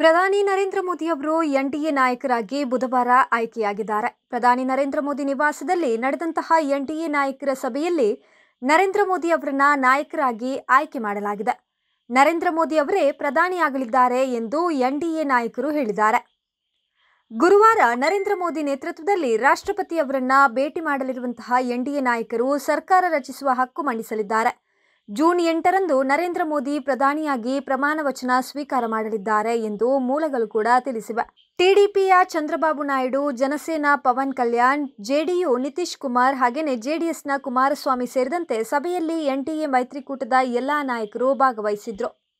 ಪ್ರಧಾನಿ ನರೇಂದ್ರ ಮೋದಿ ಅವರು ಎನ್ಡಿಎ ನಾಯಕರಾಗಿ ಬುಧವಾರ ಆಯ್ಕೆಯಾಗಿದ್ದಾರೆ ಪ್ರಧಾನಿ ನರೇಂದ್ರ ಮೋದಿ ನಿವಾಸದಲ್ಲಿ ನಡೆದಂತಹ ಎನ್ಡಿಎ ನಾಯಕರ ಸಭೆಯಲ್ಲಿ ನರೇಂದ್ರ ಮೋದಿ ಅವರನ್ನ ನಾಯಕರಾಗಿ ಆಯ್ಕೆ ಮಾಡಲಾಗಿದೆ ನರೇಂದ್ರ ಮೋದಿ ಅವರೇ ಪ್ರಧಾನಿಯಾಗಲಿದ್ದಾರೆ ಎಂದು ಎನ್ಡಿಎ ನಾಯಕರು ಹೇಳಿದ್ದಾರೆ ಗುರುವಾರ ನರೇಂದ್ರ ಮೋದಿ ನೇತೃತ್ವದಲ್ಲಿ ರಾಷ್ಟ್ರಪತಿ ಅವರನ್ನ ಭೇಟಿ ಮಾಡಲಿರುವಂತಹ ಎನ್ಡಿಎ ನಾಯಕರು ಸರ್ಕಾರ ರಚಿಸುವ ಹಕ್ಕು ಮಂಡಿಸಲಿದ್ದಾರೆ ಜೂನ್ ಎಂಟರಂದು ನರೇಂದ್ರ ಮೋದಿ ಪ್ರಧಾನಿಯಾಗಿ ಪ್ರಮಾಣ ವಚನ ಸ್ವೀಕಾರ ಮಾಡಲಿದ್ದಾರೆ ಎಂದು ಮೂಲಗಳು ಕೂಡ ತಿಳಿಸಿವೆ ಟಿಡಿಪಿಯ ಚಂದ್ರಬಾಬು ನಾಯ್ಡು ಜನಸೇನಾ ಪವನ್ ಕಲ್ಯಾಣ್ ಜೆಡಿಯು ನಿತೀಶ್ ಕುಮಾರ್ ಹಾಗೆಯೇ ಜೆಡಿಎಸ್ನ ಕುಮಾರಸ್ವಾಮಿ ಸೇರಿದಂತೆ ಸಭೆಯಲ್ಲಿ ಎನ್ಡಿಎ ಮೈತ್ರಿಕೂಟದ ಎಲ್ಲಾ ನಾಯಕರು ಭಾಗವಹಿಸಿದ್ರು